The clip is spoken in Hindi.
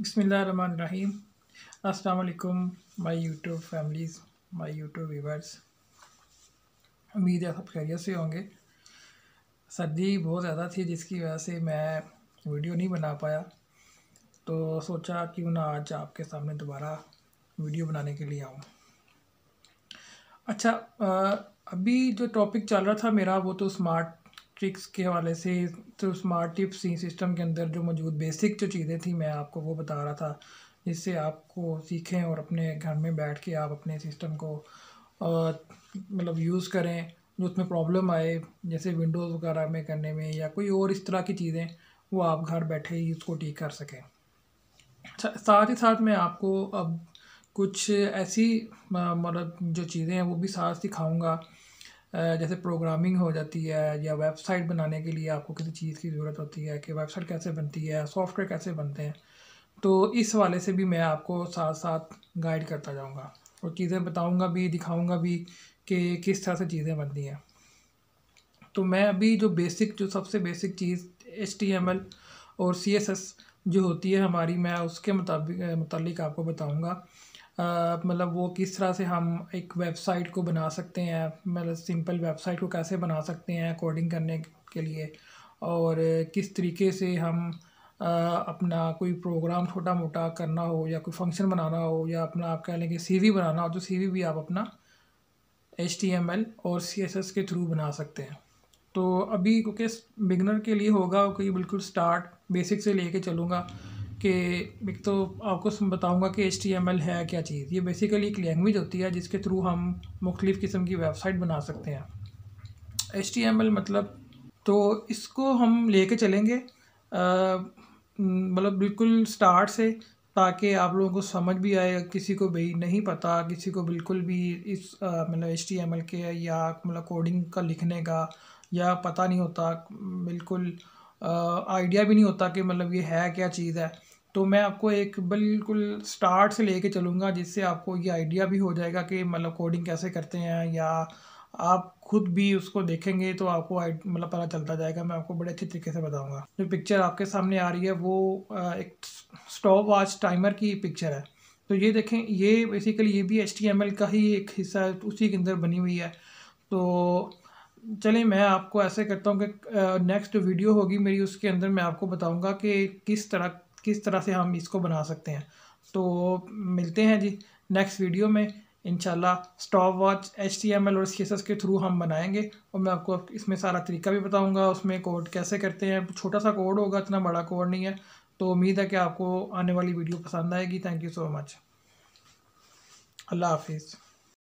बसमीम असलकुम my YouTube families my YouTube viewers उम्मीद है सब खैरियत से होंगे सर्दी बहुत ज़्यादा थी जिसकी वजह से मैं वीडियो नहीं बना पाया तो सोचा क्यों ना आज आपके सामने दोबारा वीडियो बनाने के लिए आऊँ अच्छा अभी जो टॉपिक चल रहा था मेरा वो तो स्मार्ट ट्रिक्स के हवाले से तो स्मार्ट टिप्स ही सिस्टम के अंदर जो मौजूद बेसिक जो चीज़ें थी मैं आपको वो बता रहा था जिससे आपको सीखें और अपने घर में बैठ के आप अपने सिस्टम को मतलब यूज़ करें जो उसमें प्रॉब्लम आए जैसे विंडोज़ वगैरह में करने में या कोई और इस तरह की चीज़ें वो आप घर बैठे ही उसको ठीक कर सकें साथ ही साथ मैं आपको अब कुछ ऐसी मतलब जो चीज़ें हैं वो भी साथ सिखाऊंगा जैसे प्रोग्रामिंग हो जाती है या वेबसाइट बनाने के लिए आपको किसी चीज़ की ज़रूरत होती है कि वेबसाइट कैसे बनती है सॉफ्टवेयर कैसे बनते हैं तो इस वाले से भी मैं आपको साथ साथ गाइड करता जाऊँगा और चीज़ें बताऊँगा भी दिखाऊँगा भी कि किस तरह से चीज़ें बनती हैं तो मैं अभी जो बेसिक जो सबसे बेसिक चीज़ एच और सी जो होती है हमारी मैं उसके मुताबिक मतलब आपको बताऊँगा मतलब वो किस तरह से हम एक वेबसाइट को बना सकते हैं मतलब सिंपल वेबसाइट को कैसे बना सकते हैं कोडिंग करने के लिए और किस तरीके से हम आ, अपना कोई प्रोग्राम छोटा मोटा करना हो या कोई फंक्शन बनाना हो या अपना आप कह लें कि सी बनाना हो तो सी भी आप अपना एच और सी के थ्रू बना सकते हैं तो अभी क्योंकि बिगनर के लिए होगा कि बिल्कुल स्टार्ट बेसिक से लेके चलूँगा कि एक तो आपको बताऊँगा कि एच है क्या चीज़ ये बेसिकली एक लैंग्वेज होती है जिसके थ्रू हम मुख्तफ़ किस्म की वेबसाइट बना सकते हैं एच मतलब तो इसको हम लेके चलेंगे मतलब बिल्कुल स्टार्ट से ताकि आप लोगों को समझ भी आए किसी को भी नहीं पता किसी को बिल्कुल भी इस मतलब एच के या मतलब कोडिंग का लिखने का या पता नहीं होता बिल्कुल आइडिया भी नहीं होता कि मतलब ये है क्या चीज़ है तो मैं आपको एक बिल्कुल स्टार्ट से लेके चलूँगा जिससे आपको ये आइडिया भी हो जाएगा कि मतलब कोडिंग कैसे करते हैं या आप खुद भी उसको देखेंगे तो आपको मतलब पता चलता जाएगा मैं आपको बड़े अच्छे तरीके से बताऊँगा जो पिक्चर आपके सामने आ रही है वो एक स्टॉप वॉच टाइमर की पिक्चर है तो ये देखें ये बेसिकली ये भी एच का ही एक हिस्सा है उसी के अंदर बनी हुई है तो चलिए मैं आपको ऐसे करता हूँ कि नेक्स्ट वीडियो होगी मेरी उसके अंदर मैं आपको बताऊँगा कि किस तरह किस तरह से हम इसको बना सकते हैं तो मिलते हैं जी नेक्स्ट वीडियो में इनशाला stopwatch H T M L और सी एस एस के थ्रू हम बनाएंगे और मैं आपको इसमें सारा तरीका भी बताऊंगा उसमें कोड कैसे करते हैं छोटा सा कोड होगा इतना बड़ा कोड नहीं है तो उम्मीद है कि आपको आने वाली वीडियो पसंद आएगी थैंक यू सो मच अल्लाह हाफिज़